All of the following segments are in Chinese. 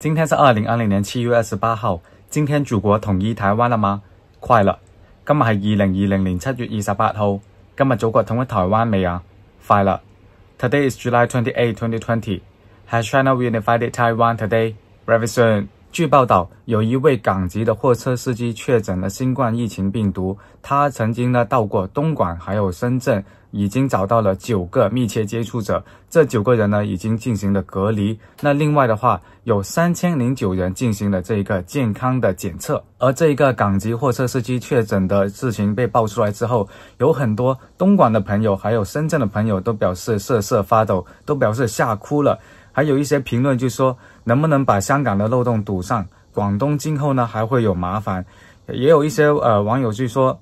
今天是二零二零年七月二十八号。今天祖国统一台湾了吗？快了。今日系二零二零年七月二十八号。今日祖国统一台湾未啊？快了。Today is July twenty eight, twenty twenty. Has China unified Taiwan today? Very soon. 据报道，有一位港籍的货车司机确诊了新冠疫情病毒。他曾经呢到过东莞，还有深圳，已经找到了九个密切接触者。这九个人呢已经进行了隔离。那另外的话，有三千零九人进行了这一个健康的检测。而这一个港籍货车司机确诊的事情被爆出来之后，有很多东莞的朋友，还有深圳的朋友都表示瑟瑟发抖，都表示吓哭了。还有一些评论就说，能不能把香港的漏洞堵上？广东今后呢还会有麻烦？也有一些呃网友就说，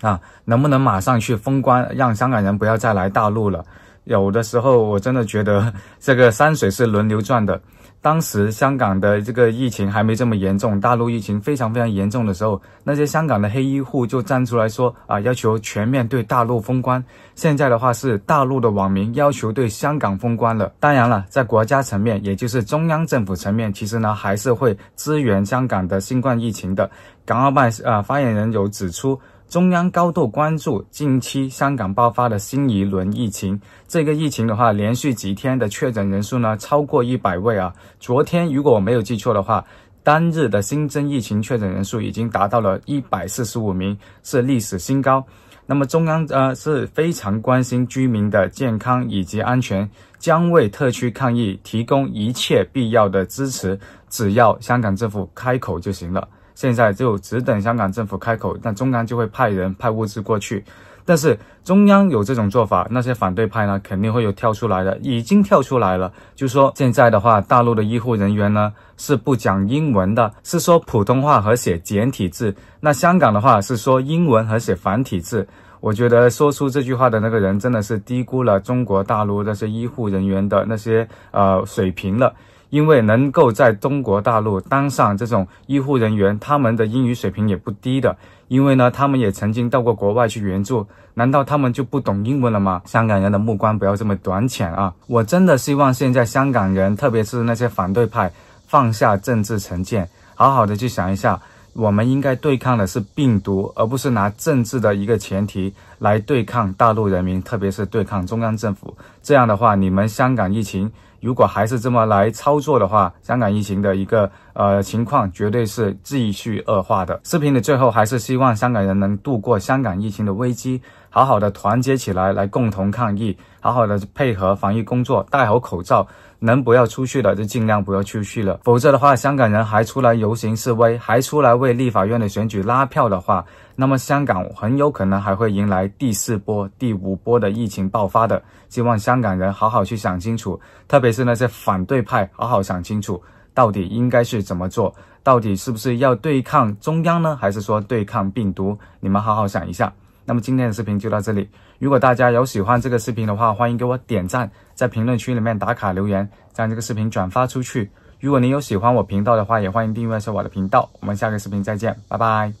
啊，能不能马上去封关，让香港人不要再来大陆了？有的时候我真的觉得这个山水是轮流转的。当时香港的这个疫情还没这么严重，大陆疫情非常非常严重的时候，那些香港的黑衣户就站出来说啊，要求全面对大陆封关。现在的话是大陆的网民要求对香港封关了。当然了，在国家层面，也就是中央政府层面，其实呢还是会支援香港的新冠疫情的。港澳办呃发言人有指出。中央高度关注近期香港爆发的新一轮疫情。这个疫情的话，连续几天的确诊人数呢超过一百位啊。昨天如果我没有记错的话，单日的新增疫情确诊人数已经达到了一百四十五名，是历史新高。那么中央呃是非常关心居民的健康以及安全，将为特区抗疫提供一切必要的支持，只要香港政府开口就行了。现在就只等香港政府开口，那中央就会派人派物资过去。但是中央有这种做法，那些反对派呢，肯定会有跳出来的，已经跳出来了。就说现在的话，大陆的医护人员呢是不讲英文的，是说普通话和写简体字。那香港的话是说英文和写繁体字。我觉得说出这句话的那个人真的是低估了中国大陆那些医护人员的那些呃水平了。因为能够在中国大陆当上这种医护人员，他们的英语水平也不低的。因为呢，他们也曾经到过国外去援助，难道他们就不懂英文了吗？香港人的目光不要这么短浅啊！我真的希望现在香港人，特别是那些反对派，放下政治成见，好好的去想一下。我们应该对抗的是病毒，而不是拿政治的一个前提来对抗大陆人民，特别是对抗中央政府。这样的话，你们香港疫情如果还是这么来操作的话，香港疫情的一个呃情况绝对是继续恶化的。视频的最后，还是希望香港人能度过香港疫情的危机，好好的团结起来，来共同抗疫，好好的配合防疫工作，戴好口罩。能不要出去了就尽量不要出去了，否则的话，香港人还出来游行示威，还出来为立法院的选举拉票的话，那么香港很有可能还会迎来第四波、第五波的疫情爆发的。希望香港人好好去想清楚，特别是那些反对派，好好想清楚，到底应该是怎么做，到底是不是要对抗中央呢，还是说对抗病毒？你们好好想一下。那么今天的视频就到这里。如果大家有喜欢这个视频的话，欢迎给我点赞，在评论区里面打卡留言，将这个视频转发出去。如果你有喜欢我频道的话，也欢迎订阅一下我的频道。我们下个视频再见，拜拜。